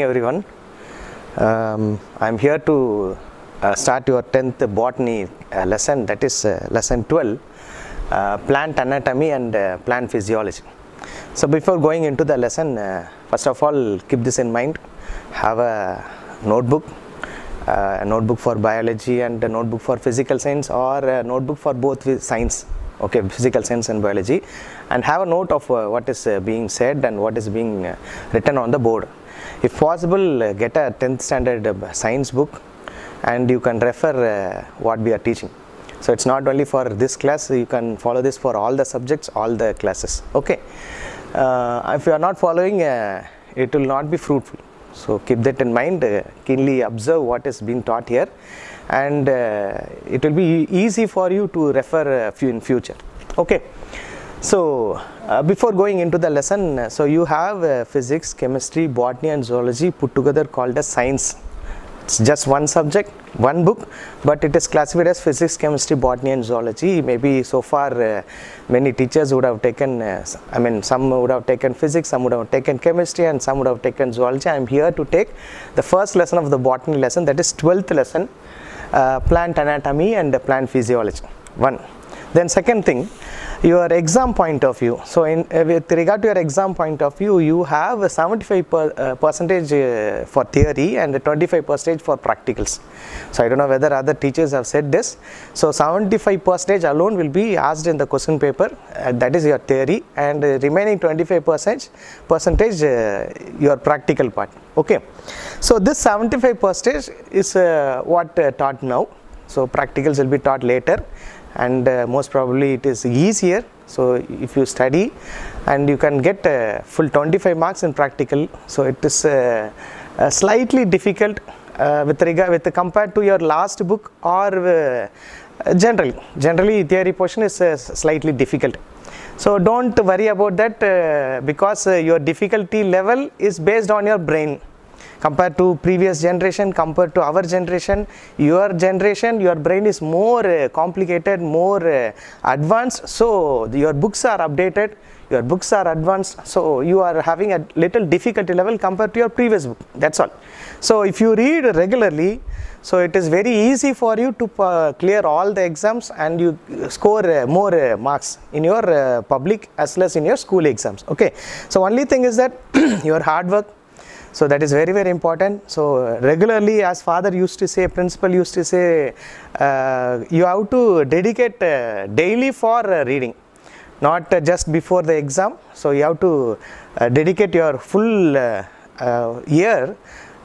morning everyone. Um, I'm here to uh, start your 10th botany uh, lesson that is uh, lesson 12 uh, plant anatomy and uh, plant physiology. So before going into the lesson uh, first of all keep this in mind have a notebook a notebook for biology and a notebook for physical science or a notebook for both science okay physical science and biology and have a note of uh, what is uh, being said and what is being uh, written on the board if possible uh, get a 10th standard uh, science book and you can refer uh, what we are teaching so it's not only for this class you can follow this for all the subjects all the classes okay if you are not following it will not be fruitful so keep that in mind keenly observe what is being taught here and it will be easy for you to refer uh, in future okay so uh, before going into the lesson, uh, so you have uh, physics, chemistry, botany and zoology put together called as science. It's just one subject, one book, but it is classified as physics, chemistry, botany and zoology. Maybe so far uh, many teachers would have taken, uh, I mean some would have taken physics, some would have taken chemistry and some would have taken zoology. I am here to take the first lesson of the botany lesson that is 12th lesson, uh, plant anatomy and plant physiology. 1. Then second thing, your exam point of view. So in, uh, with regard to your exam point of view, you have a 75 per, uh, percentage uh, for theory and a 25 percentage for practicals. So I don't know whether other teachers have said this. So 75 percentage alone will be asked in the question paper. Uh, that is your theory and remaining 25 percentage percentage uh, your practical part. Okay. So this 75 percentage is uh, what taught now. So practicals will be taught later and uh, most probably it is easier so if you study and you can get uh, full 25 marks in practical so it is uh, slightly difficult with regard with compared to your last book or generally. generally theory portion is slightly difficult so don't worry about that uh, because uh, your difficulty level is based on your brain compared to previous generation compared to our generation your generation your brain is more uh, complicated more uh, advanced so your books are updated your books are advanced so you are having a little difficulty level compared to your previous book that's all so if you read regularly so it is very easy for you to uh, clear all the exams and you score uh, more uh, marks in your uh, public as well as in your school exams okay so only thing is that your hard work so that is very, very important. So regularly, as father used to say, principal used to say, uh, you have to dedicate uh, daily for uh, reading, not uh, just before the exam. So you have to uh, dedicate your full uh, year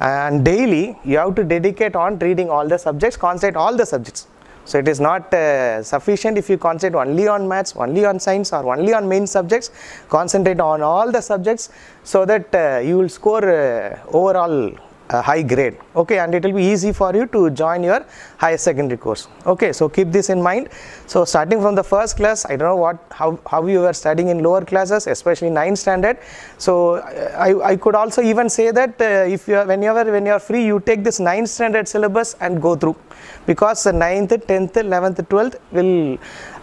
and daily you have to dedicate on reading all the subjects, concentrate all the subjects. So it is not uh, sufficient if you concentrate only on maths, only on science or only on main subjects. Concentrate on all the subjects so that uh, you will score uh, overall high grade. Okay, and it will be easy for you to join your higher secondary course. Okay, so keep this in mind. So starting from the first class, I don't know what how, how you were studying in lower classes, especially nine standard. So I, I could also even say that uh, if you are, whenever when you are free, you take this nine standard syllabus and go through because the 9th, 10th, 11th, 12th will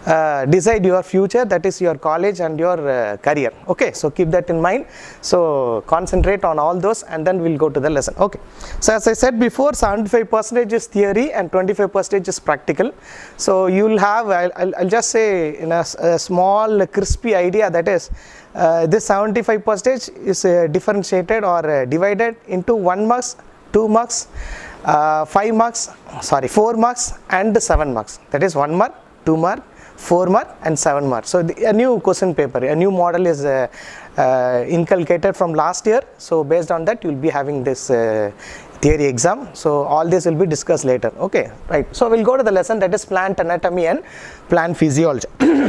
uh, decide your future that is your college and your uh, career okay so keep that in mind so concentrate on all those and then we'll go to the lesson okay so as i said before 75 percentage is theory and 25 percentage is practical so you'll have i'll, I'll, I'll just say in a, a, small crispy idea that is uh, this 75 percentage is uh, differentiated or uh, divided into 1 marks 2 marks uh, 5 marks sorry 4 marks and 7 marks that is 1 mark 2 mark 4 mark and 7 mark so the, a new question paper a new model is uh, uh, inculcated from last year so based on that you will be having this uh, theory exam so all this will be discussed later okay right so we'll go to the lesson that is plant anatomy and plant physiology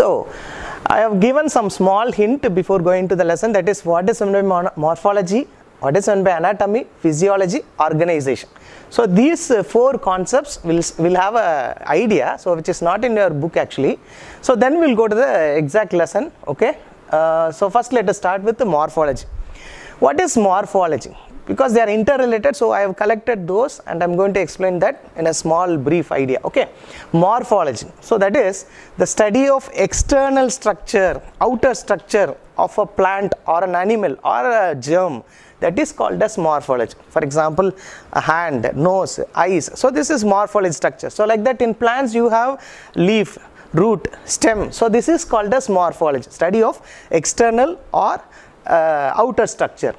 so I have given some small hint before going to the lesson that is what is morphology what is meant by anatomy, physiology, organization? So these four concepts will will have a idea, so which is not in your book actually. So then we'll go to the exact lesson. Okay. Uh, so first let us start with the morphology. What is morphology? Because they are interrelated, so I have collected those and I'm going to explain that in a small brief idea. Okay. Morphology. So that is the study of external structure, outer structure of a plant or an animal or a germ that is called as morphology. For example, a hand, nose, eyes. So this is morphology structure. So like that in plants you have leaf, root, stem. So this is called as morphology, study of external or uh, outer structure.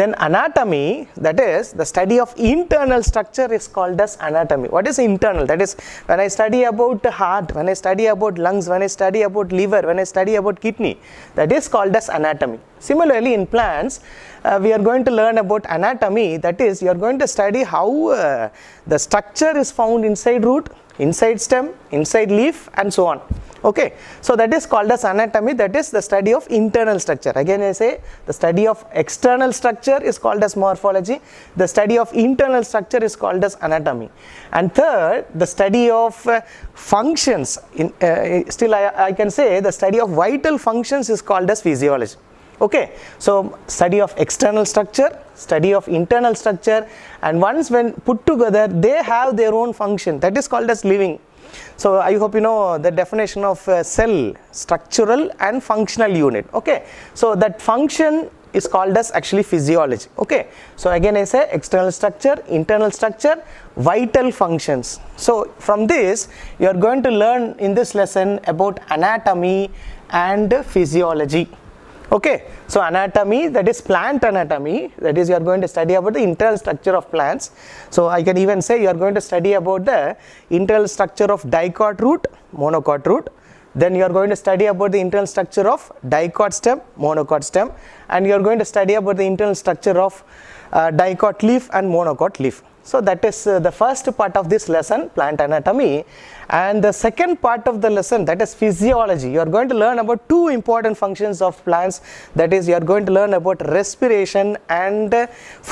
Then anatomy, that is the study of internal structure is called as anatomy. What is internal? That is when I study about heart, when I study about lungs, when I study about liver, when I study about kidney, that is called as anatomy. Similarly in plants, uh, we are going to learn about anatomy that is you are going to study how uh, the structure is found inside root inside stem inside leaf and so on okay so that is called as anatomy that is the study of internal structure again i say the study of external structure is called as morphology the study of internal structure is called as anatomy and third the study of uh, functions in, uh, still I, I can say the study of vital functions is called as physiology okay so study of external structure study of internal structure and once when put together they have their own function that is called as living so i hope you know the definition of cell structural and functional unit okay so that function is called as actually physiology okay so again i say external structure internal structure vital functions so from this you are going to learn in this lesson about anatomy and physiology Okay, so anatomy that is plant anatomy that is you are going to study about the internal structure of plants. So I can even say you are going to study about the internal structure of dicot root, monocot root. Then you are going to study about the internal structure of dicot stem, monocot stem and you are going to study about the internal structure of uh, dicot leaf and monocot leaf. So that is uh, the first part of this lesson, plant anatomy. And the second part of the lesson, that is physiology. You are going to learn about two important functions of plants. That is, you are going to learn about respiration and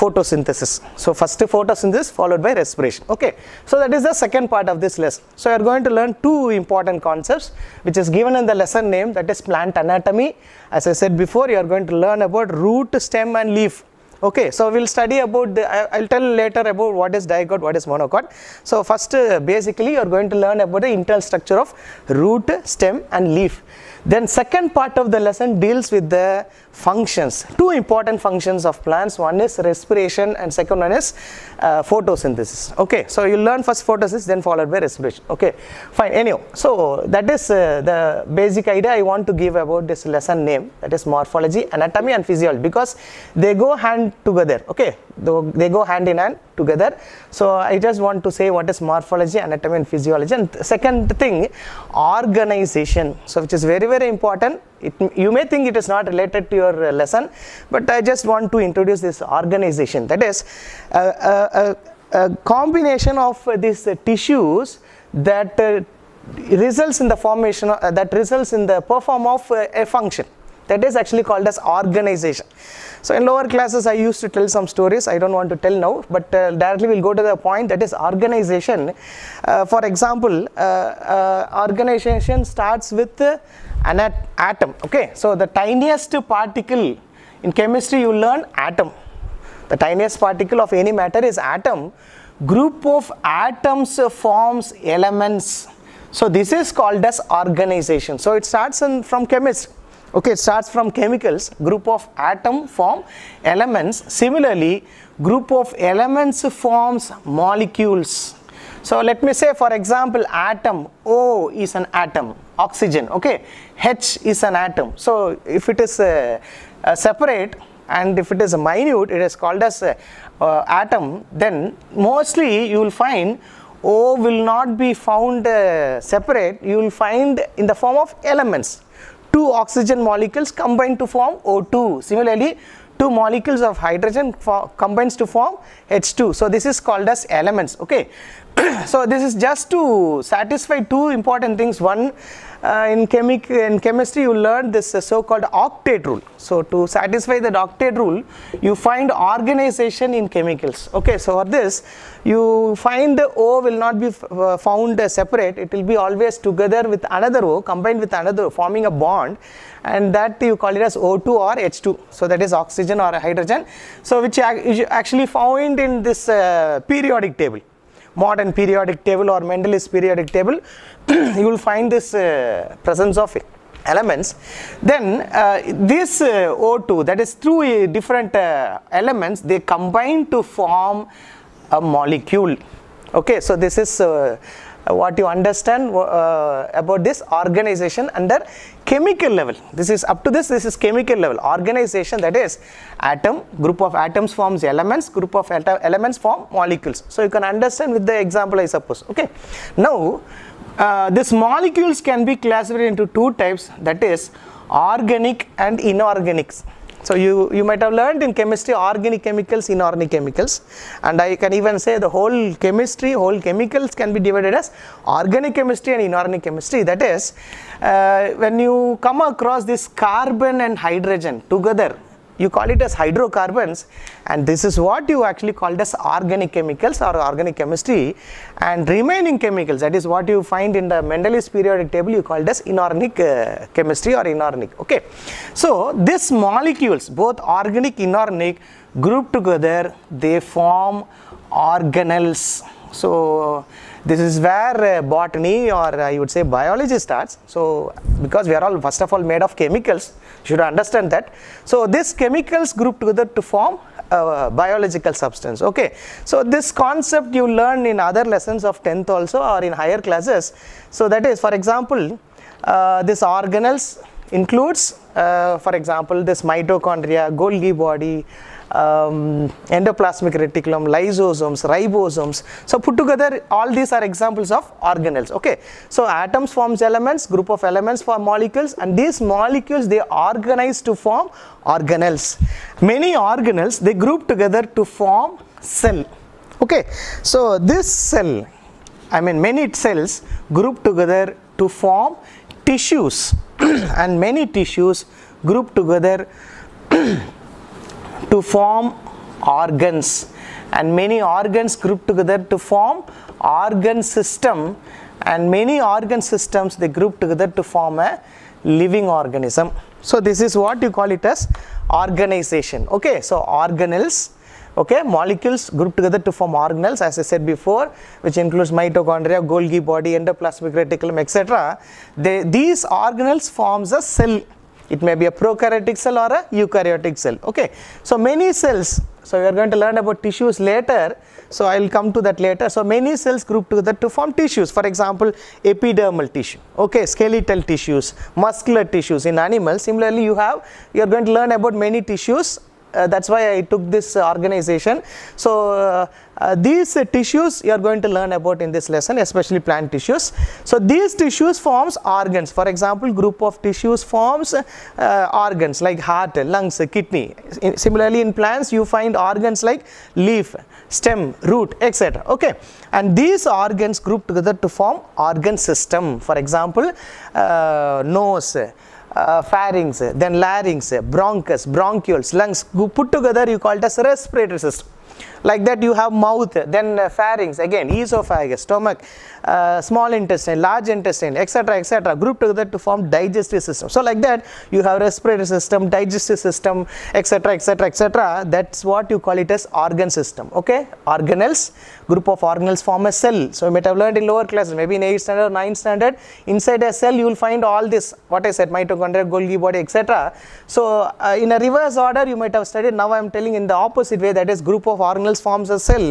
photosynthesis. So first photosynthesis followed by respiration. Okay. So that is the second part of this lesson. So you are going to learn two important concepts, which is given in the lesson name, that is plant anatomy. As I said before, you are going to learn about root, stem and leaf Okay, so we'll study about the, I, will tell later about what is dicot, what is monocot. So first uh, basically you're going to learn about the internal structure of root, stem and leaf. Then second part of the lesson deals with the functions two important functions of plants one is respiration and second one is uh, photosynthesis okay so you learn first photosynthesis then followed by respiration okay fine Anyway, so that is uh, the basic idea i want to give about this lesson name that is morphology anatomy and physiology because they go hand together okay they go hand in hand together so i just want to say what is morphology anatomy and physiology and second thing organization so which is very very important it, you may think it is not related to your your uh, lesson, but I just want to introduce this organization. That is a, uh, uh, a combination of these tissues that results in the formation of, that results in the perform of a function that is actually called as organization. So in lower classes I used to tell some stories I don't want to tell now but uh, directly we'll go to the point that is organization. Uh, for example uh, organization starts with an atom okay so the tiniest particle in chemistry you learn atom the tiniest particle of any matter is atom group of atoms forms elements so this is called as organization so it starts in, from chemistry okay it starts from chemicals group of atom form elements similarly group of elements forms molecules so let me say for example atom O is an atom oxygen okay H is an atom. So if it is uh, uh, separate and if it is minute, it is called as uh, atom, then mostly you will find O will not be found uh, separate, you will find in the form of elements. Two oxygen molecules combine to form O2. Similarly, two molecules of hydrogen combines to form H2. So this is called as elements. Okay. so this is just to satisfy two important things. One, uh, in, chemic, in chemistry you learn this uh, so called octet rule. So to satisfy the octet rule you find organization in chemicals. Okay, so for this you find the O will not be uh, found uh, separate it will be always together with another O combined with another forming a bond and that you call it as O2 or H2. So that is oxygen or hydrogen. So which you actually found in this uh, periodic table modern periodic table or Mendeleev's periodic table, you will find this uh, presence of elements. Then uh, this uh, O2 that is through different uh, elements they combine to form a molecule. Okay, so this is uh, what you understand uh, about this organization under chemical level this is up to this this is chemical level organization that is atom group of atoms forms elements group of elements form molecules so you can understand with the example i suppose okay now uh, this molecules can be classified into two types that is organic and inorganics so you, you might have learned in chemistry organic chemicals, inorganic chemicals and I can even say the whole chemistry, whole chemicals can be divided as organic chemistry and inorganic chemistry. That is, uh, when you come across this carbon and hydrogen together, you call it as hydrocarbons and this is what you actually called as organic chemicals or organic chemistry and remaining chemicals that is what you find in the Mendeleev's periodic table you called as inorganic uh, chemistry or inorganic okay. So these molecules both organic inorganic group together they form organelles. So this is where uh, botany or uh, I would say biology starts. So because we are all first of all made of chemicals, you should understand that. So these chemicals group together to form uh, biological substance okay so this concept you learn in other lessons of 10th also or in higher classes so that is for example uh, this organelles includes uh, for example this mitochondria golgi body um, endoplasmic reticulum, lysosomes, ribosomes. So put together all these are examples of organelles. Okay. So atoms forms elements, group of elements form molecules and these molecules they organize to form organelles. Many organelles they group together to form cell. Okay. So this cell, I mean many cells group together to form tissues and many tissues group together to form organs and many organs group together to form organ system and many organ systems they group together to form a living organism. So this is what you call it as organization. Okay, so organelles, okay, molecules grouped together to form organelles as I said before, which includes mitochondria, Golgi body, endoplasmic reticulum, etc. They, these organelles forms a cell it may be a prokaryotic cell or a eukaryotic cell. Okay. So many cells, so we are going to learn about tissues later. So I will come to that later. So many cells group together to form tissues. For example, epidermal tissue, okay, skeletal tissues, muscular tissues in animals. Similarly, you have, you are going to learn about many tissues uh, that's why I took this organization. So uh, uh, these tissues you are going to learn about in this lesson, especially plant tissues. So these tissues forms organs. For example, group of tissues forms organs like heart, lungs, kidney. In, similarly, in plants you find organs like leaf, stem, root, etc. Okay, and these organs group together to form organ system. For example, uh, nose uh, pharynx, then larynx, bronchus, bronchioles, lungs put together you call it as respiratory system like that you have mouth then uh, pharynx again esophagus stomach uh, small intestine large intestine etc etc grouped together to form digestive system so like that you have respiratory system digestive system etc etc etc that's what you call it as organ system okay organelles group of organelles form a cell so you might have learned in lower classes maybe in 8th standard or 9th standard inside a cell you will find all this what i said mitochondria golgi body etc so uh, in a reverse order you might have studied now i am telling in the opposite way that is group of organelles cells forms a cell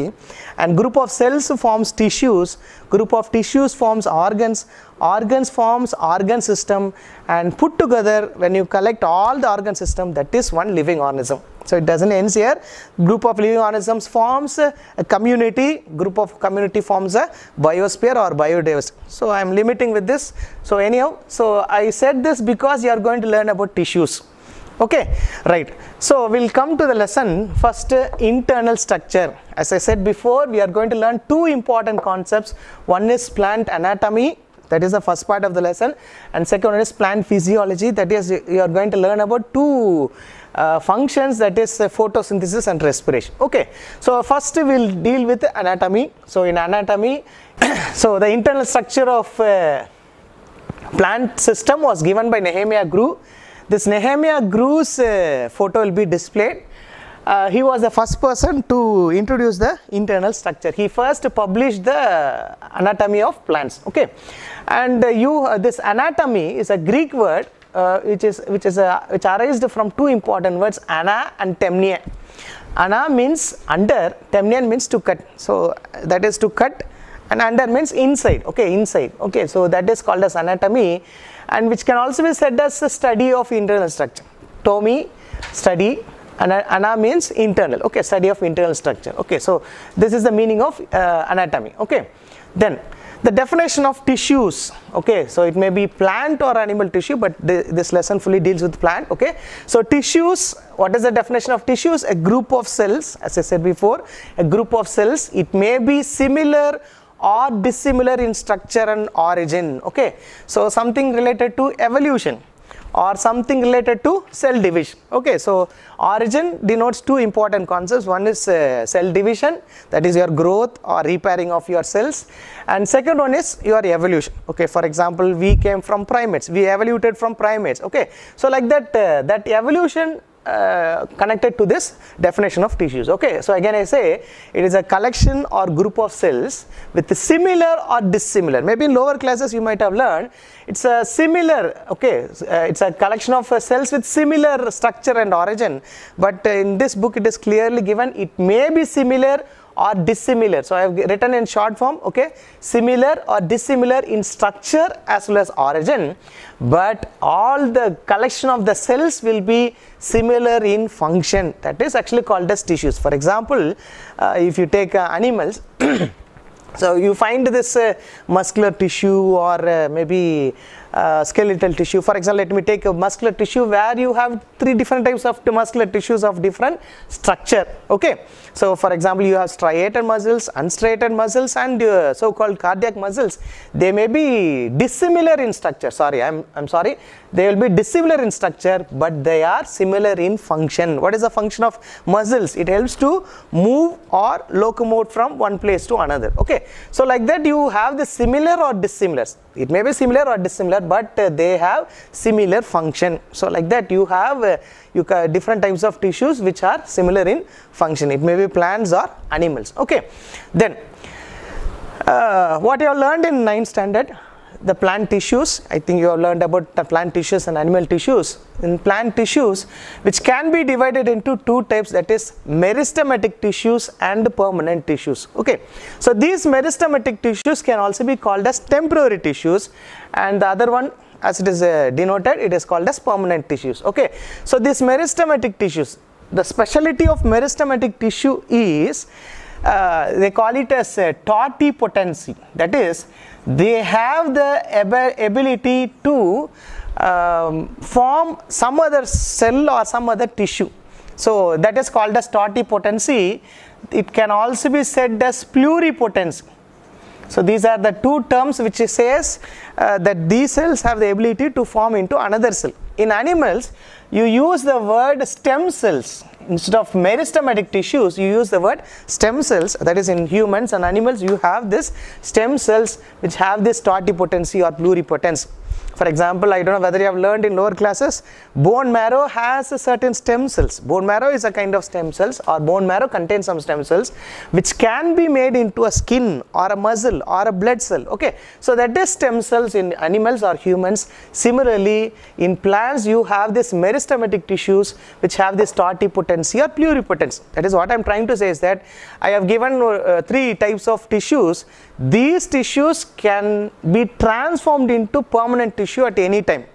and group of cells forms tissues, group of tissues forms organs, organs forms organ system and put together when you collect all the organ system that is one living organism. So it doesn't end here. Group of living organisms forms a community, group of community forms a biosphere or biodiversity. So I am limiting with this. So anyhow, so I said this because you are going to learn about tissues okay right so we'll come to the lesson first uh, internal structure as i said before we are going to learn two important concepts one is plant anatomy that is the first part of the lesson and second one is plant physiology that is you are going to learn about two uh, functions that is uh, photosynthesis and respiration okay so first we'll deal with anatomy so in anatomy so the internal structure of uh, plant system was given by nehemiah grew this Nehemiah Gru's uh, photo will be displayed. Uh, he was the first person to introduce the internal structure. He first published the anatomy of plants. Okay, and uh, you uh, this anatomy is a Greek word uh, which is which is uh, which arises from two important words ana and temnia. Ana means under, temnian means to cut. So that is to cut, and under means inside. Okay, inside. Okay, so that is called as anatomy and which can also be said as the study of internal structure. Tomi, study, and ana means internal, okay, study of internal structure, okay. So, this is the meaning of uh, anatomy, okay. Then, the definition of tissues, okay, so it may be plant or animal tissue, but th this lesson fully deals with plant, okay. So, tissues, what is the definition of tissues? A group of cells, as I said before, a group of cells, it may be similar or dissimilar in structure and origin okay so something related to evolution or something related to cell division okay so origin denotes two important concepts one is uh, cell division that is your growth or repairing of your cells and second one is your evolution okay for example we came from primates we evolved from primates okay so like that uh, that evolution uh, connected to this definition of tissues. Okay, so again I say it is a collection or group of cells with similar or dissimilar. Maybe in lower classes you might have learned it's a similar, okay, uh, it's a collection of uh, cells with similar structure and origin. But uh, in this book it is clearly given it may be similar or dissimilar. So I have written in short form, okay, similar or dissimilar in structure as well as origin, but all the collection of the cells will be similar in function. That is actually called as tissues. For example, uh, if you take uh, animals, so you find this uh, muscular tissue or uh, maybe uh, skeletal tissue. For example, let me take a muscular tissue where you have three different types of muscular tissues of different structure. Okay. So, for example, you have striated muscles, unstriated muscles and uh, so-called cardiac muscles. They may be dissimilar in structure. Sorry, I'm, I'm sorry. They will be dissimilar in structure, but they are similar in function. What is the function of muscles? It helps to move or locomote from one place to another. Okay. So, like that you have the similar or dissimilar. It may be similar or dissimilar but uh, they have similar function. So like that you have uh, you different types of tissues which are similar in function. It may be plants or animals. Okay. Then uh, what you have learned in 9th standard the plant tissues. I think you have learned about the plant tissues and animal tissues. In plant tissues, which can be divided into two types that is meristematic tissues and permanent tissues. Okay, so these meristematic tissues can also be called as temporary tissues and the other one as it is uh, denoted it is called as permanent tissues. Okay, so these meristematic tissues, the specialty of meristematic tissue is uh, they call it as uh, totipotency that is they have the ability to um, form some other cell or some other tissue. So that is called as totipotency. It can also be said as pluripotency. So these are the two terms which says uh, that these cells have the ability to form into another cell. In animals, you use the word stem cells instead of meristematic tissues you use the word stem cells that is in humans and animals you have this stem cells which have this totipotency or pluripotence for example, I don't know whether you have learned in lower classes, bone marrow has certain stem cells. Bone marrow is a kind of stem cells or bone marrow contains some stem cells which can be made into a skin or a muscle or a blood cell. Okay, so that is stem cells in animals or humans. Similarly, in plants you have this meristematic tissues which have this totipotency or pluripotence. That is what I am trying to say is that I have given uh, three types of tissues these tissues can be transformed into permanent tissue at any time,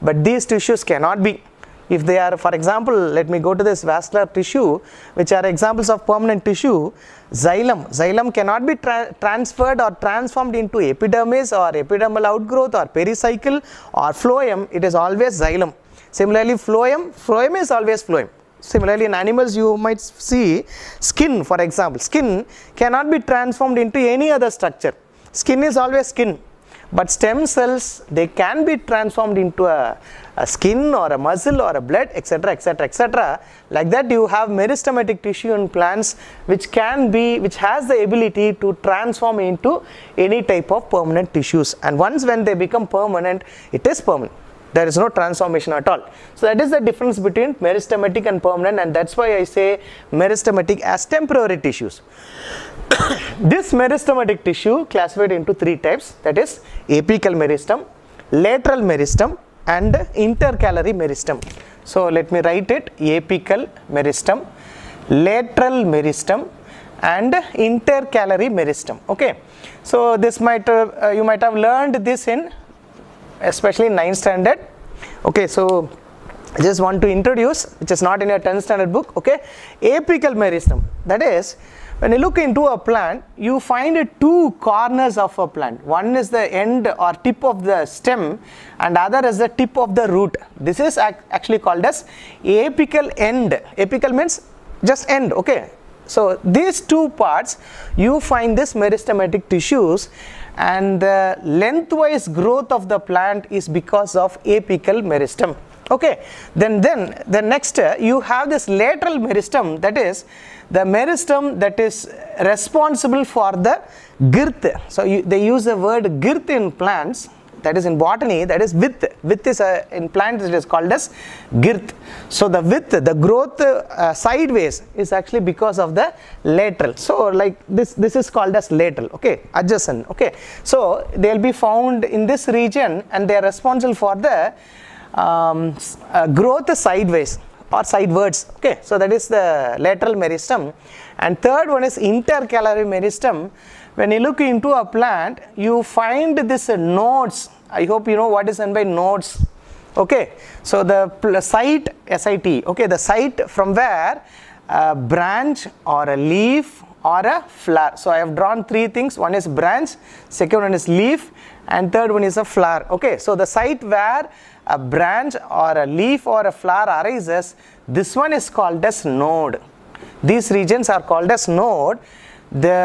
but these tissues cannot be. If they are, for example, let me go to this vascular tissue, which are examples of permanent tissue, xylem. Xylem cannot be tra transferred or transformed into epidermis or epidermal outgrowth or pericycle or phloem. It is always xylem. Similarly, phloem, phloem is always phloem. Similarly, in animals you might see skin for example, skin cannot be transformed into any other structure. Skin is always skin, but stem cells they can be transformed into a, a skin or a muscle or a blood etc etc etc. Like that you have meristematic tissue in plants which can be which has the ability to transform into any type of permanent tissues and once when they become permanent it is permanent there is no transformation at all so that is the difference between meristematic and permanent and that's why i say meristematic as temporary tissues this meristematic tissue classified into three types that is apical meristem lateral meristem and intercalary meristem so let me write it apical meristem lateral meristem and intercalary meristem okay so this might uh, you might have learned this in especially 9th standard okay so I just want to introduce which is not in your 10th standard book okay apical meristem that is when you look into a plant you find two corners of a plant one is the end or tip of the stem and other is the tip of the root this is actually called as apical end apical means just end okay so these two parts you find this meristematic tissues and the lengthwise growth of the plant is because of apical meristem. Okay, then, then the next uh, you have this lateral meristem that is the meristem that is responsible for the girth. So, you, they use the word girth in plants that is in botany that is width width is a, in plants it is called as girth so the width the growth uh, sideways is actually because of the lateral so like this this is called as lateral okay adjacent okay so they'll be found in this region and they are responsible for the um, uh, growth sideways or sidewards okay so that is the lateral meristem and third one is intercalary meristem when you look into a plant you find this nodes i hope you know what is meant by nodes okay so the site sit okay the site from where a branch or a leaf or a flower so i have drawn three things one is branch second one is leaf and third one is a flower okay so the site where a branch or a leaf or a flower arises this one is called as node these regions are called as node the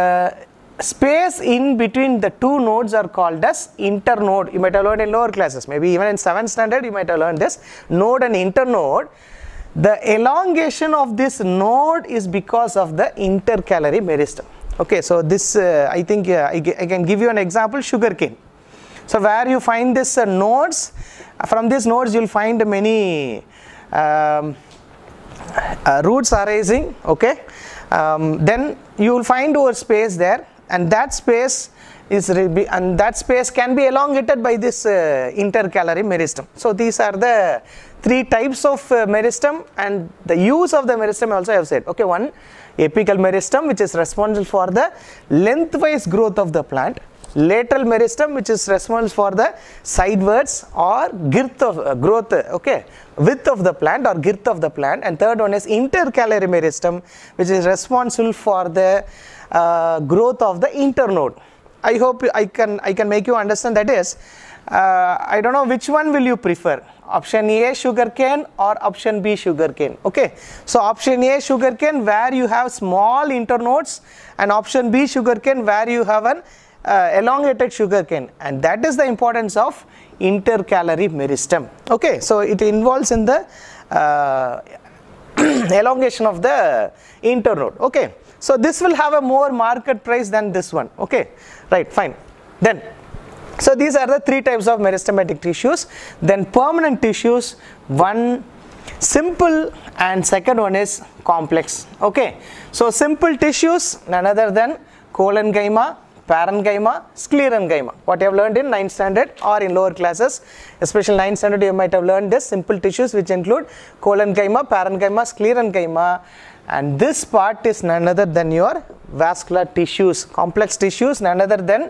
space in between the two nodes are called as internode. You might have learned in lower classes, maybe even in 7th standard you might have learned this node and internode. The elongation of this node is because of the intercalary meristem. Okay, so this uh, I think uh, I, I, can give you an example sugarcane. So where you find this uh, nodes, from these nodes you will find many um, uh, roots arising. Okay, um, then you will find over space there and that space is and that space can be elongated by this uh, intercalary meristem. So these are the three types of uh, meristem and the use of the meristem also I have said. Okay, one apical meristem which is responsible for the lengthwise growth of the plant, lateral meristem which is responsible for the sidewards or girth of uh, growth, okay, width of the plant or girth of the plant, and third one is intercalary meristem which is responsible for the uh, growth of the internode. I hope I can I can make you understand that is uh, I don't know which one will you prefer option A sugarcane or option B sugarcane okay so option A sugarcane where you have small internodes and option B sugarcane where you have an uh, elongated sugarcane and that is the importance of intercalary meristem okay so it involves in the uh, elongation of the internode okay so this will have a more market price than this one. Okay, right, fine. Then, so these are the three types of meristematic tissues. Then permanent tissues, one simple and second one is complex. Okay, so simple tissues none other than cholangioma, parenchyma, sclerenchyma. What you have learned in 9th standard or in lower classes, especially 9th standard you might have learned this simple tissues which include cholangioma, parenchyma, sclerenchyma and this part is none other than your vascular tissues complex tissues none other than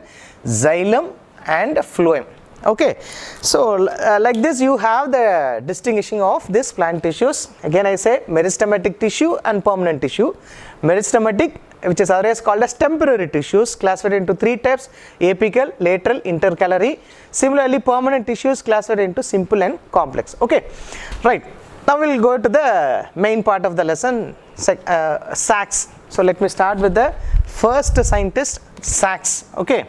xylem and phloem okay so uh, like this you have the distinguishing of this plant tissues again i say meristematic tissue and permanent tissue meristematic which is otherwise called as temporary tissues classified into three types apical lateral intercalary similarly permanent tissues classified into simple and complex okay right now we'll go to the main part of the lesson, uh, Sachs. So let me start with the first scientist, Sachs. Okay,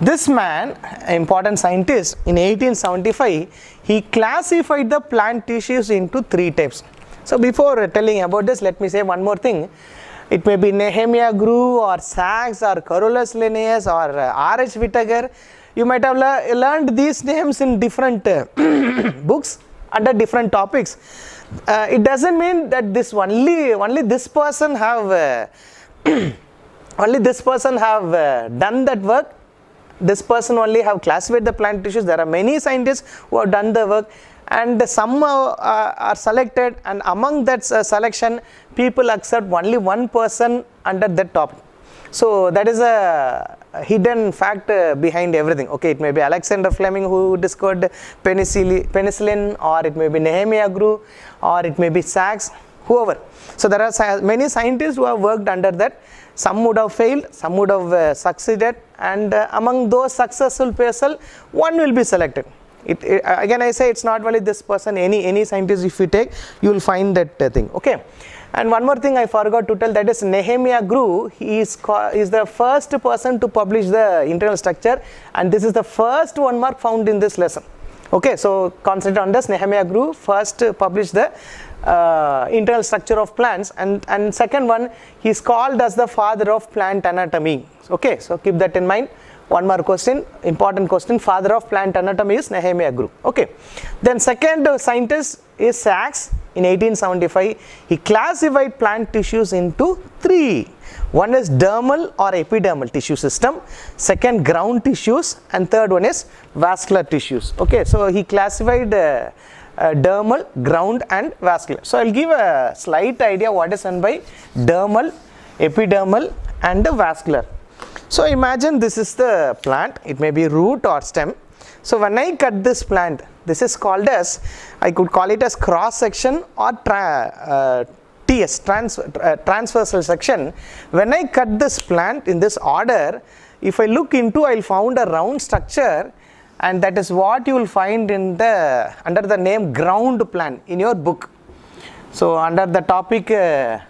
this man, important scientist, in 1875, he classified the plant tissues into three types. So before telling about this, let me say one more thing. It may be Nehemiah Grew or Sachs or Carolus Linnaeus or R.H. Uh, Whittaker. You might have le learned these names in different books under different topics uh, it doesn't mean that this only only this person have uh, only this person have uh, done that work this person only have classified the plant tissues there are many scientists who have done the work and some uh, are selected and among that uh, selection people accept only one person under that topic so that is a hidden fact uh, behind everything. Okay, it may be Alexander Fleming who discovered penicillin, or it may be Nehemiah Grew, or it may be Sachs, whoever. So there are many scientists who have worked under that. Some would have failed, some would have uh, succeeded, and uh, among those successful people, one will be selected. It, it, uh, again I say it's not only this person any any scientist if you take you will find that uh, thing okay and one more thing I forgot to tell that is Nehemiah Grew he is, is the first person to publish the internal structure and this is the first one mark found in this lesson okay so concentrate on this Nehemiah Grew first published the uh, internal structure of plants and and second one he is called as the father of plant anatomy okay so keep that in mind one more question important question father of plant anatomy is Nehemiah Group okay then second scientist is Sachs in 1875 he classified plant tissues into three one is dermal or epidermal tissue system second ground tissues and third one is vascular tissues okay so he classified uh, uh, dermal, ground and vascular. So, I will give a slight idea what is done by dermal, epidermal and the vascular. So imagine this is the plant, it may be root or stem. So when I cut this plant, this is called as, I could call it as cross section or tra, uh, TS, trans, uh, transversal section. When I cut this plant in this order, if I look into, I will found a round structure and that is what you will find in the, under the name ground plan in your book. So under the topic uh,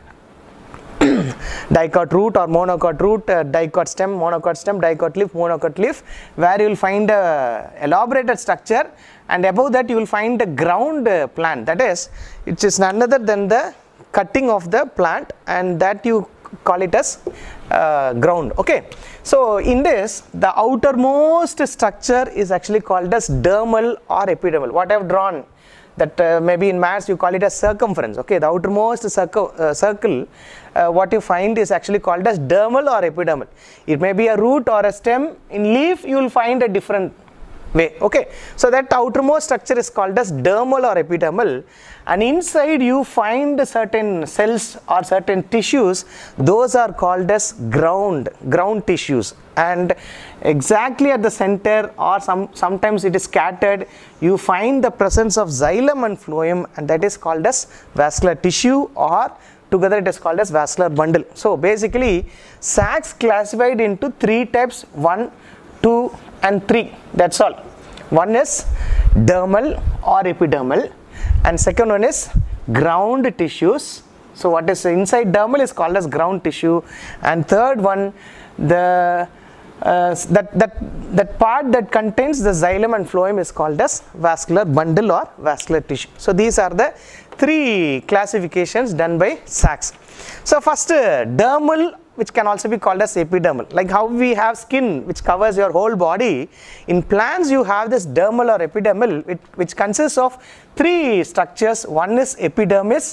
dicot root or monocot root, uh, dicot stem, monocot stem, dicot leaf, monocot leaf, where you will find uh, elaborated structure and above that you will find the ground uh, plant that is it is none other than the cutting of the plant and that you call it as uh, ground okay so in this the outermost structure is actually called as dermal or epidermal what i have drawn that uh, maybe in maths you call it as circumference okay the outermost circle, uh, circle uh, what you find is actually called as dermal or epidermal it may be a root or a stem in leaf you will find a different way okay so that outermost structure is called as dermal or epidermal and inside you find certain cells or certain tissues those are called as ground ground tissues and exactly at the center or some sometimes it is scattered you find the presence of xylem and phloem and that is called as vascular tissue or together it is called as vascular bundle so basically sacs classified into three types one two and 3 that's all one is dermal or epidermal and second one is ground tissues so what is inside dermal is called as ground tissue and third one the uh, that that that part that contains the xylem and phloem is called as vascular bundle or vascular tissue so these are the three classifications done by sachs so first uh, dermal which can also be called as epidermal like how we have skin which covers your whole body in plants you have this dermal or epidermal which, which consists of three structures one is epidermis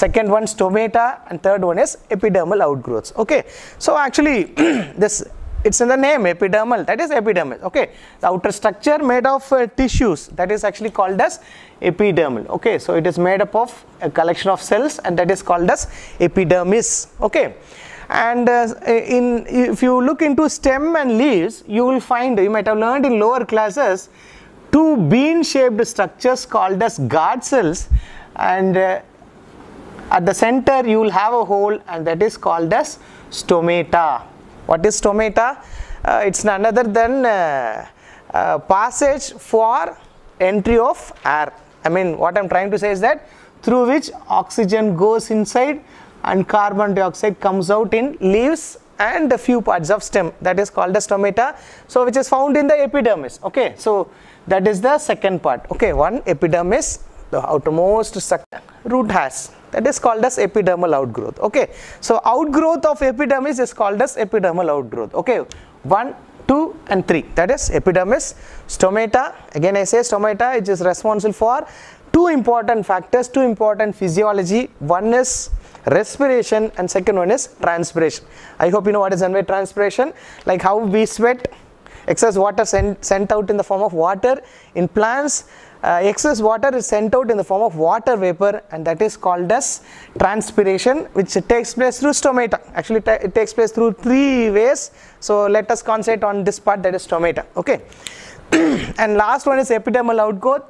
second one stomata and third one is epidermal outgrowths okay so actually this it's in the name epidermal that is epidermis okay the outer structure made of uh, tissues that is actually called as epidermal okay so it is made up of a collection of cells and that is called as epidermis okay and uh, in if you look into stem and leaves you will find you might have learned in lower classes two bean shaped structures called as guard cells and uh, at the center you will have a hole and that is called as stomata what is stomata? Uh, it's none other than uh, uh, passage for entry of air. I mean what I am trying to say is that through which oxygen goes inside and carbon dioxide comes out in leaves and a few parts of stem that is called the stomata so which is found in the epidermis okay so that is the second part okay one epidermis the outermost root has that is called as epidermal outgrowth okay so outgrowth of epidermis is called as epidermal outgrowth okay 1 2 and 3 that is epidermis stomata again i say stomata it is responsible for two important factors two important physiology one is respiration and second one is transpiration i hope you know what is done by transpiration like how we sweat excess water sent, sent out in the form of water. In plants, uh, excess water is sent out in the form of water vapor and that is called as transpiration which takes place through stomata. Actually, it takes place through three ways. So, let us concentrate on this part that is stomata. Okay. and last one is epidermal outgrowth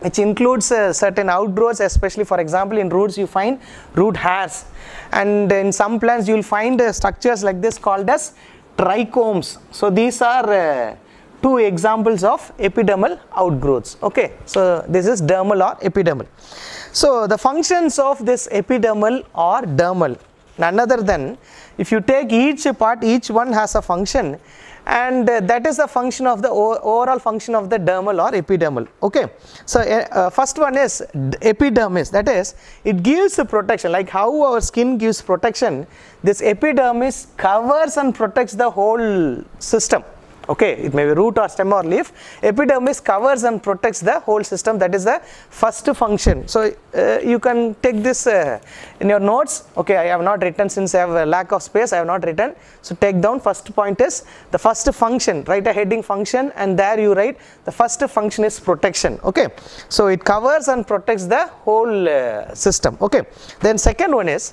which includes uh, certain outgrowths especially for example in roots you find root hairs and in some plants you will find uh, structures like this called as trichomes. So, these are uh, two examples of epidermal outgrowths. Okay, so this is dermal or epidermal. So, the functions of this epidermal or dermal none other than if you take each part each one has a function and uh, that is the function of the overall function of the dermal or epidermal okay so eh, uh, first one is epidermis that is it gives protection like how our skin gives protection this epidermis covers and protects the whole system okay it may be root or stem or leaf epidermis covers and protects the whole system that is the first function so uh, you can take this uh, in your notes okay i have not written since i have a lack of space i have not written so take down first point is the first function write a heading function and there you write the first function is protection okay so it covers and protects the whole uh, system okay then second one is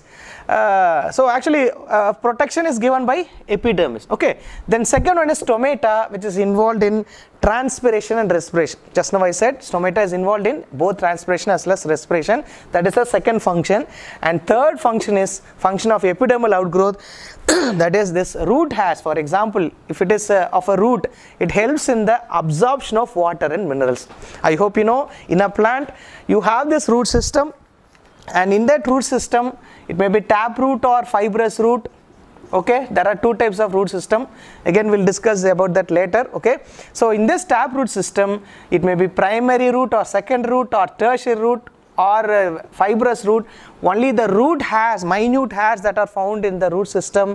uh, so actually uh, protection is given by epidermis okay then second one is stomata which is involved in transpiration and respiration just now i said stomata is involved in both transpiration as well as respiration that is the second function and third function is function of epidermal outgrowth that is this root has for example if it is uh, of a root it helps in the absorption of water and minerals i hope you know in a plant you have this root system and in that root system it may be tap root or fibrous root okay there are two types of root system again we'll discuss about that later okay so in this tap root system it may be primary root or second root or tertiary root or uh, fibrous root only the root has minute hairs that are found in the root system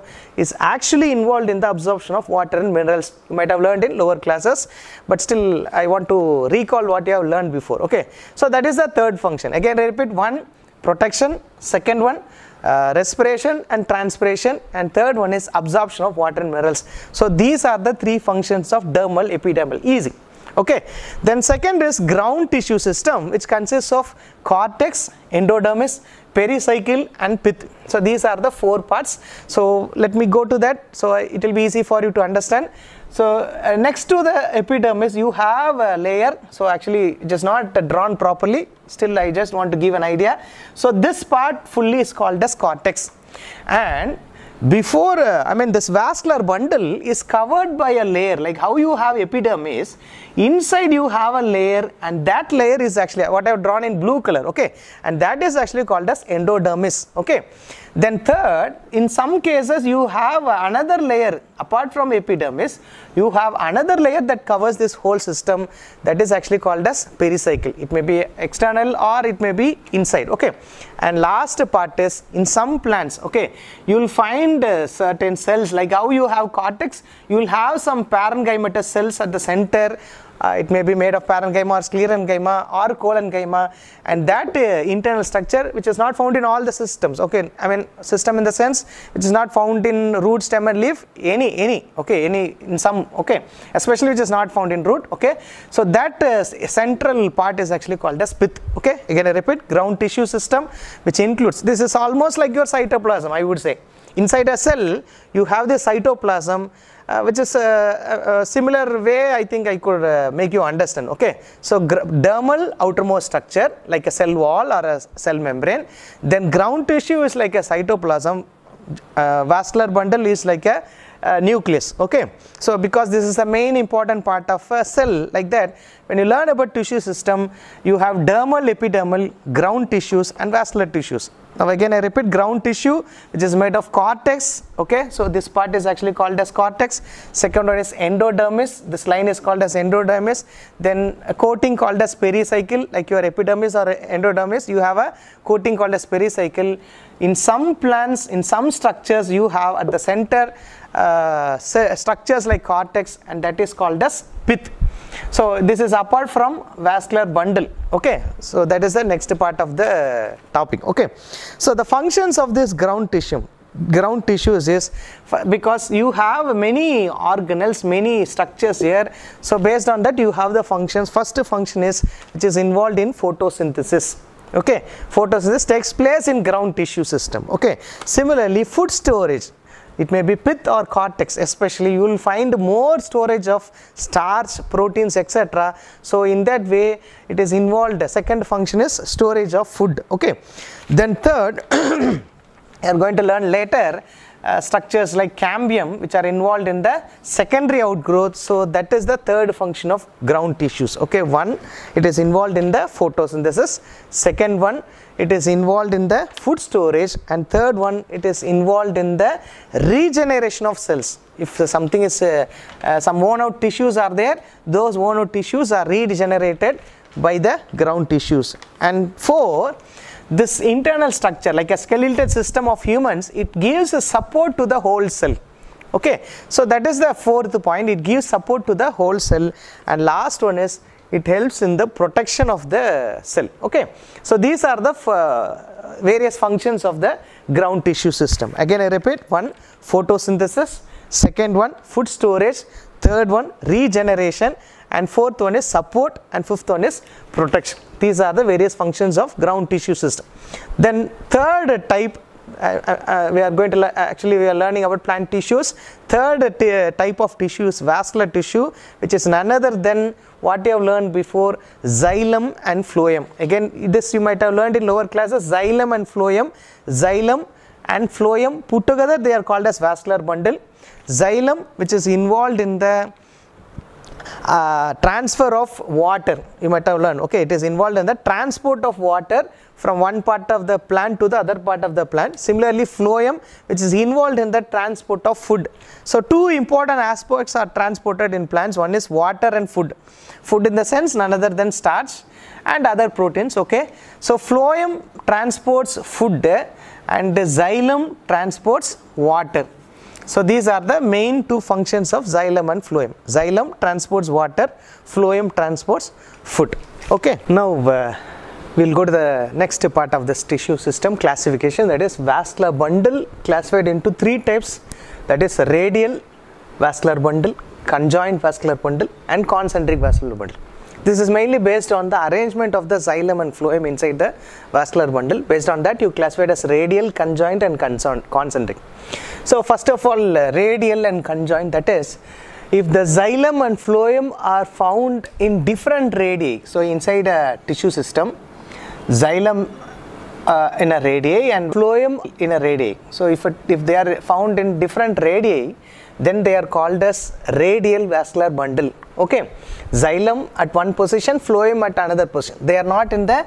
is actually involved in the absorption of water and minerals you might have learned in lower classes but still i want to recall what you have learned before okay so that is the third function again i repeat one protection second one uh, respiration and transpiration and third one is absorption of water and minerals so these are the three functions of dermal epidermal easy okay then second is ground tissue system which consists of cortex endodermis pericycle and pith so these are the four parts so let me go to that so it will be easy for you to understand so uh, next to the epidermis you have a layer so actually it is not uh, drawn properly still i just want to give an idea so this part fully is called as cortex and before uh, i mean this vascular bundle is covered by a layer like how you have epidermis. inside you have a layer and that layer is actually what i have drawn in blue color okay and that is actually called as endodermis okay then third, in some cases you have another layer apart from epidermis, you have another layer that covers this whole system that is actually called as pericycle. It may be external or it may be inside. Okay. And last part is in some plants, okay, you will find uh, certain cells like how you have cortex, you will have some parenchymatous cells at the center uh, it may be made of parenchyma or sclerenchyma or colonchyma and that uh, internal structure which is not found in all the systems okay i mean system in the sense which is not found in root stem and leaf any any okay any in some okay especially which is not found in root okay so that uh, central part is actually called as pith okay again i repeat ground tissue system which includes this is almost like your cytoplasm i would say inside a cell you have the cytoplasm uh, which is a, a, a, similar way I think I could uh, make you understand. Okay, so dermal outermost structure like a cell wall or a cell membrane, then ground tissue is like a cytoplasm, uh, vascular bundle is like a uh, nucleus. Okay, so because this is the main important part of a cell like that, when you learn about tissue system, you have dermal, epidermal, ground tissues and vascular tissues. Now again I repeat ground tissue which is made of cortex okay so this part is actually called as cortex second one is endodermis this line is called as endodermis then a coating called as pericycle like your epidermis or endodermis you have a coating called as pericycle in some plants in some structures you have at the center uh, structures like cortex and that is called as pith so this is apart from vascular bundle okay so that is the next part of the topic okay so the functions of this ground tissue ground tissues is because you have many organelles many structures here so based on that you have the functions first function is which is involved in photosynthesis okay photosynthesis takes place in ground tissue system okay similarly food storage it may be pith or cortex especially you will find more storage of starch proteins etc so in that way it is involved the second function is storage of food okay then third you are going to learn later uh, structures like cambium which are involved in the secondary outgrowth so that is the third function of ground tissues okay one it is involved in the photosynthesis second one it is involved in the food storage and third one it is involved in the regeneration of cells if something is uh, uh, some worn out tissues are there those worn out tissues are regenerated by the ground tissues and four this internal structure like a skeletal system of humans it gives a support to the whole cell okay so that is the fourth point it gives support to the whole cell and last one is it helps in the protection of the cell okay so these are the uh, various functions of the ground tissue system again i repeat one photosynthesis second one food storage third one regeneration and fourth one is support and fifth one is protection these are the various functions of ground tissue system. Then third type uh, uh, uh we are going to uh, actually we are learning about plant tissues third uh, type of tissues, vascular tissue which is none other than what you have learned before xylem and phloem again this you might have learned in lower classes xylem and phloem xylem and phloem put together they are called as vascular bundle xylem which is involved in the uh, transfer of water you might have learned okay it is involved in the transport of water from one part of the plant to the other part of the plant similarly phloem which is involved in the transport of food so two important aspects are transported in plants one is water and food food in the sense none other than starch and other proteins okay so phloem transports food and the xylem transports water so these are the main two functions of xylem and phloem. Xylem transports water, phloem transports food. Okay, now uh, we'll go to the next part of this tissue system classification that is vascular bundle classified into three types that is radial vascular bundle, conjoined vascular bundle and concentric vascular bundle. This is mainly based on the arrangement of the xylem and phloem inside the vascular bundle. Based on that, you classified as radial, conjoint and concentric. So first of all, uh, radial and conjoint, that is, if the xylem and phloem are found in different radii, so inside a tissue system, xylem uh, in a radii and phloem in a radii. So if, it, if they are found in different radii, then they are called as radial vascular bundle okay xylem at one position phloem at another position they are not in the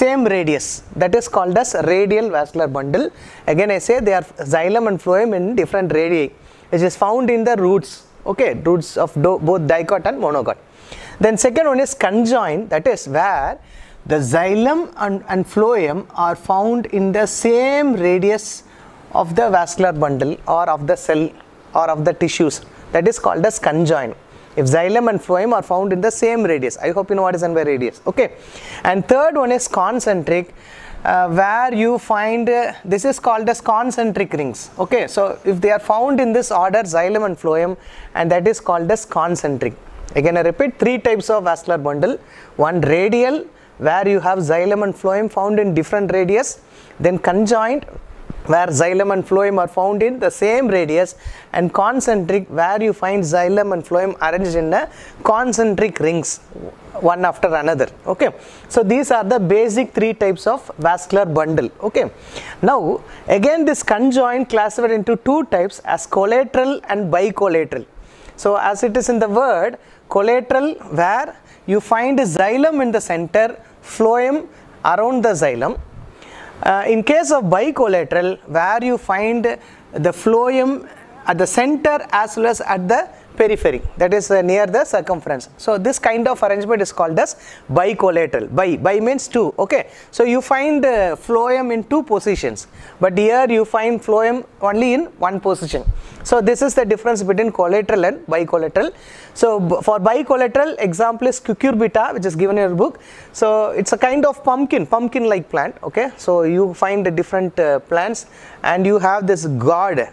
same radius that is called as radial vascular bundle again i say they are xylem and phloem in different radii which is found in the roots okay roots of both dicot and monocot then second one is conjoined that is where the xylem and, and phloem are found in the same radius of the vascular bundle or of the cell or of the tissues that is called as conjoined if xylem and phloem are found in the same radius i hope you know what is in by radius okay and third one is concentric uh, where you find uh, this is called as concentric rings okay so if they are found in this order xylem and phloem and that is called as concentric again i repeat three types of vascular bundle one radial where you have xylem and phloem found in different radius then conjoined where xylem and phloem are found in the same radius and concentric where you find xylem and phloem arranged in a concentric rings one after another okay so these are the basic three types of vascular bundle okay now again this conjoined classified into two types as collateral and bicollateral so as it is in the word collateral where you find xylem in the center phloem around the xylem uh, in case of bicollateral, where you find the phloem at the center as well as at the periphery that is uh, near the circumference. So this kind of arrangement is called as bicollateral. Bi, bi means two okay. So you find uh, phloem in two positions but here you find phloem only in one position. So this is the difference between collateral and bicollateral. So for bicollateral example is cucurbita which is given in your book. So it's a kind of pumpkin, pumpkin like plant okay. So you find the different uh, plants and you have this guard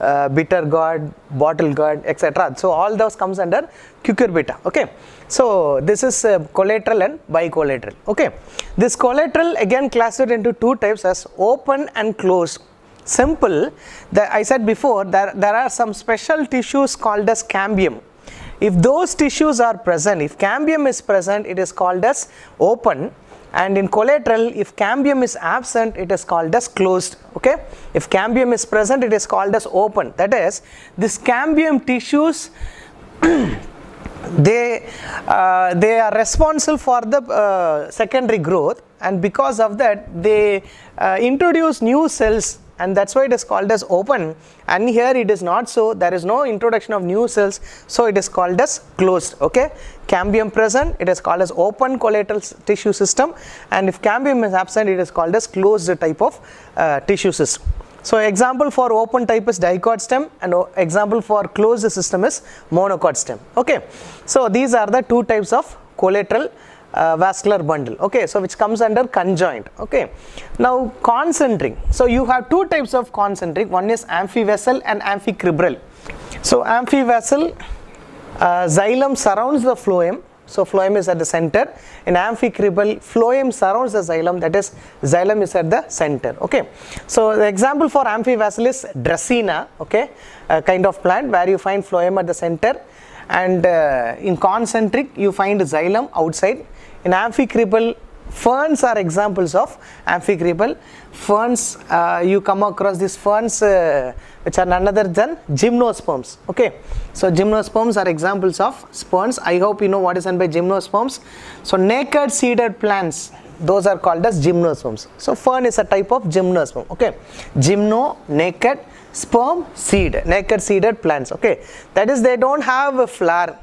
uh, bitter gourd, bottle gourd, etc. So all those comes under cucurbita. Okay. So this is uh, collateral and bicollateral. Okay. This collateral again classified into two types as open and closed. Simple. The, I said before there there are some special tissues called as cambium. If those tissues are present, if cambium is present, it is called as open and in collateral if cambium is absent it is called as closed okay if cambium is present it is called as open that is this cambium tissues they uh, they are responsible for the uh, secondary growth and because of that they uh, introduce new cells and that's why it is called as open and here it is not so there is no introduction of new cells so it is called as closed okay cambium present it is called as open collateral tissue system and if cambium is absent it is called as closed type of uh, tissue system so example for open type is dicot stem and example for closed system is monocot stem okay so these are the two types of collateral uh, vascular bundle okay so which comes under conjoint okay now concentric so you have two types of concentric one is amphivessel and amphicribral so amphivessel uh, xylem surrounds the phloem so phloem is at the center and amphicribal phloem surrounds the xylem that is xylem is at the center okay. So the example for amphivessel is Dracaena okay a kind of plant where you find phloem at the center and uh, in concentric you find xylem outside in amphicripal, ferns are examples of amphicripal. Ferns, uh, you come across these ferns uh, which are none other than gymnosperms. Okay, so gymnosperms are examples of sperms. I hope you know what is meant by gymnosperms. So naked seeded plants, those are called as gymnosperms. So fern is a type of gymnosperm. Okay, gymno, naked, sperm, seed, naked seeded plants. Okay, that is they don't have a flower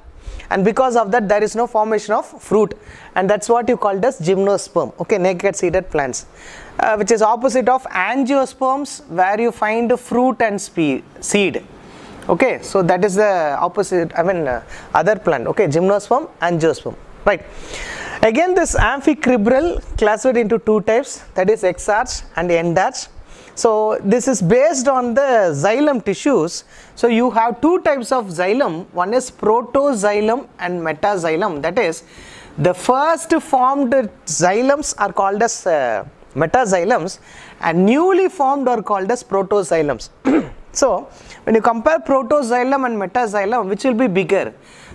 and because of that there is no formation of fruit and that's what you called as gymnosperm okay naked seeded plants uh, which is opposite of angiosperms where you find fruit and seed okay so that is the opposite i mean uh, other plant okay gymnosperm angiosperm right again this amphicribral classified into two types that is exarch and endarch so this is based on the xylem tissues. So you have two types of xylem. One is protoxylem and metaxylem. That is, the first formed xylems are called as uh, metaxylems and newly formed are called as protoxylems. so when you compare protoxylem and metaxylem, which will be bigger?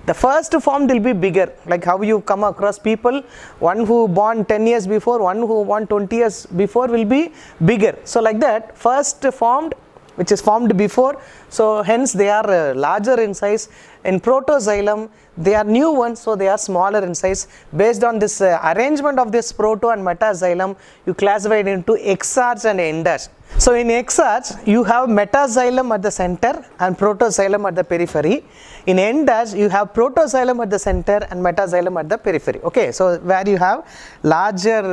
The first form will be bigger, like how you come across people, one who born 10 years before, one who born 20 years before will be bigger. So like that, first formed, which is formed before, so hence they are uh, larger in size. In protozylum, they are new ones, so they are smaller in size. Based on this uh, arrangement of this proto and metaxylum, you classify it into exarch and endarch. So in exarch, you have metaxylum at the center and protoxylum at the periphery. In endarch, you have protoxylum at the center and metaxylum at the periphery. Okay, so where you have larger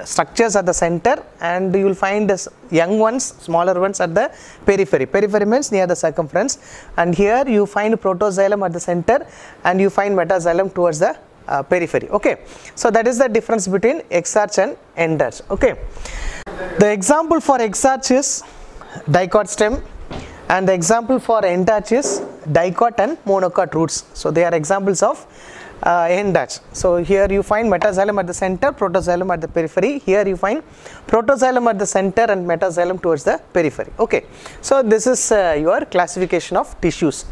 uh, structures at the center and you will find young ones, smaller ones at the periphery. Periphery means near near the circumference and here you find protoxylem at the center and you find metaxylem towards the uh, periphery okay so that is the difference between exarch and endarch. okay the example for exarch is dicot stem and the example for endarch is dicot and monocot roots so they are examples of uh, end hatch. So here you find metaxylem at the center, protoxylem at the periphery. Here you find protoxylem at the center and metaxylem towards the periphery. Okay. So this is uh, your classification of tissues.